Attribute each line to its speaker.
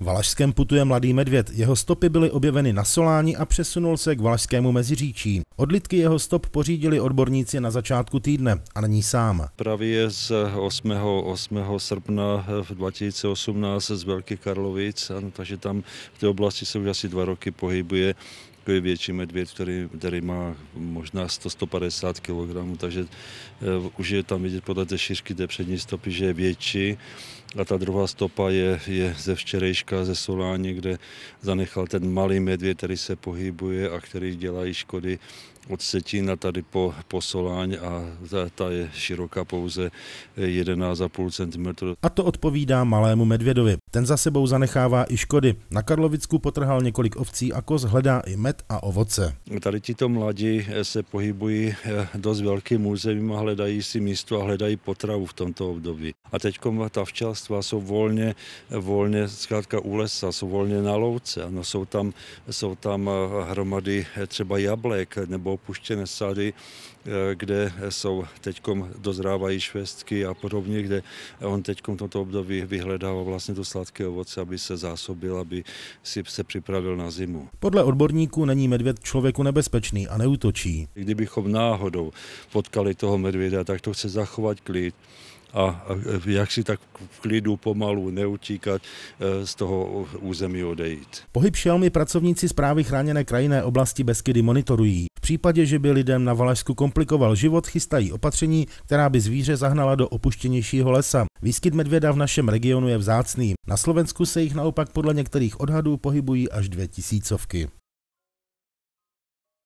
Speaker 1: Valašském putuje mladý medvěd, jeho stopy byly objeveny na Soláni a přesunul se k Valašskému meziříčí. Odlitky jeho stop pořídili odborníci na začátku týdne a není sám.
Speaker 2: Právě z 8. 8. srpna v 2018 z Velký Karlovic, takže tam v té oblasti se už asi dva roky pohybuje je větší medvěd, který, který má možná 100-150 kg, takže uh, už je tam vidět podle té šířky té přední stopy, že je větší a ta druhá stopa je, je ze včerejška, ze Soláně, kde zanechal ten malý medvěd, který se pohybuje a který dělají škody od Setína tady po, po Soláň a ta, ta je široká pouze 11,5 cm.
Speaker 1: A to odpovídá malému medvědovi. Ten za sebou zanechává i škody. Na Karlovicku potrhal několik ovcí a koz, hledá i med a ovoce.
Speaker 2: Tady tito mladí eh, se pohybují eh, dost velkým územím a hledají si místo a hledají potravu v tomto období. A teď ta včela rybářstva, jsou volně, volně zkrátka u lesa, jsou volně na louce, ano, jsou tam, jsou tam eh, hromady eh, třeba jablek nebo opuštěné sady, eh, kde jsou teď dozrávají švestky a podobně, kde on teď v tomto období vyhledává vlastně to sladké ovoce, aby se zásobil, aby si se připravil na zimu.
Speaker 1: Podle odborníků není medvěd člověku nebezpečný a neutočí.
Speaker 2: Kdybychom náhodou potkali toho medvěda, tak to chce zachovat klid a jak si tak v klidu pomalu neutíkat, e, z toho území odejít.
Speaker 1: Pohyb šelmy pracovníci zprávy chráněné krajinné oblasti Beskydy monitorují. V případě, že by lidem na Valašsku komplikoval život, chystají opatření, která by zvíře zahnala do opuštěnějšího lesa. Výskyt medvěda v našem regionu je vzácný. Na Slovensku se jich naopak podle některých odhadů pohybují až dvě tisícovky.